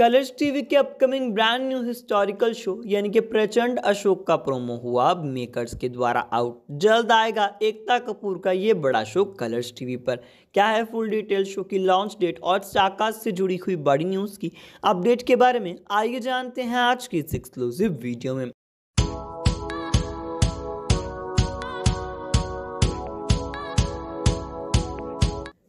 colours TV के upcoming brand new historical show यानी कि प्रचंड अशोक का प्रोमो हुआ मेकर्स के द्वारा आउट जल्द आएगा एकता कपूर का ये बड़ा शो कलर्स टीवी पर क्या है फुल डिटेल शो की लॉन्च डेट और साकाश से जुड़ी हुई बड़ी न्यूज़ की अपडेट के बारे में आइए जानते हैं आज की इस एक्सक्लूसिव वीडियो में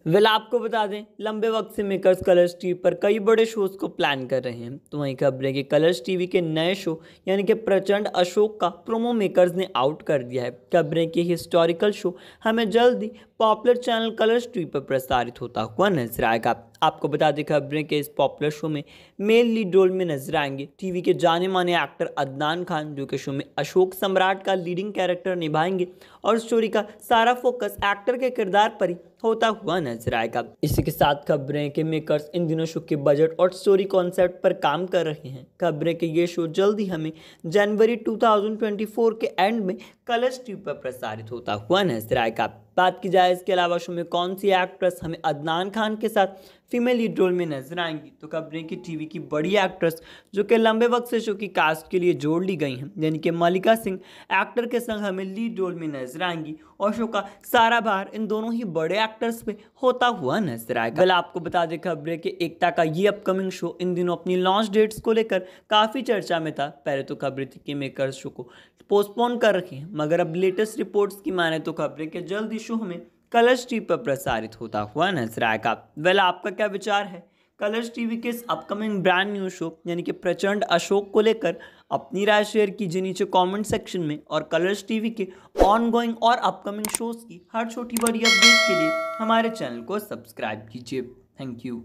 वेल आपको बता दें लंबे वक्त से मेकर्स कलर्स टीवी पर कई बड़े शोज़ को प्लान कर रहे हैं तो वहीं खबर है कि कलर्स टीवी के नए शो यानी कि प्रचंड अशोक का प्रोमो मेकर्स ने आउट कर दिया है खबर है कि हिस्टोरिकल शो हमें जल्द ही पॉपुलर चैनल कलर्स टीवी पर प्रसारित होता हुआ नजर आएगा आपको बता दें खबरें के इस पॉपुलर शो में मेल लीड रोल में नजर आएंगे टीवी के जाने माने एक्टर अदनान खान जो कि शो में अशोक सम्राट का लीडिंग कैरेक्टर निभाएंगे और स्टोरी का सारा फोकस एक्टर के किरदार पर ही होता हुआ नजर आएगा इसी के साथ खबरें के मेकर्स इन दिनों शो के बजट और स्टोरी कॉन्सेप्ट पर काम कर रहे हैं खबरें के ये शो जल्द ही हमें जनवरी 2024 के एंड में कलर्स टीवी पर प्रसारित होता हुआ नजर आएगा बात की जाए इसके अलावा शो में कौन सी एक्ट्रेस हमें अदनान खान के साथ फीमेल लीड रोल में नजर आएंगी तो खबरें कि टीवी की बड़ी एक्ट्रेस जो कि लंबे वक्त से शो की कास्ट के लिए जोड़ ली गई हैं यानी कि मलिका सिंह एक्टर के संग हमें लीड रोल में नजर आएंगी और शो का सारा भार इन दोनों ही बड़े एक्टर्स पे होता हुआ नजर आएगा कल आपको बता दें खबरें कि एकता का ये अपकमिंग शो इन दिनों अपनी लॉन्च डेट्स को लेकर काफ़ी चर्चा में था पहले तो खबरें थी कि मेकर शो को पोस्टपोन कर रखे हैं मगर अब लेटेस्ट रिपोर्ट्स की माने तो खबरें कि जल्द ही शो हमें कलर्स टीवी पर प्रसारित होता हुआ नजर आएगा वेल आपका क्या विचार है कलर्स टीवी के इस अपकमिंग ब्रांड न्यू शो यानी कि प्रचंड अशोक को लेकर अपनी राय शेयर कीजिए नीचे कमेंट सेक्शन में और कलर्स टीवी के ऑनगोइंग और अपकमिंग शोज की हर छोटी बड़ी अपडेट के लिए हमारे चैनल को सब्सक्राइब कीजिए थैंक यू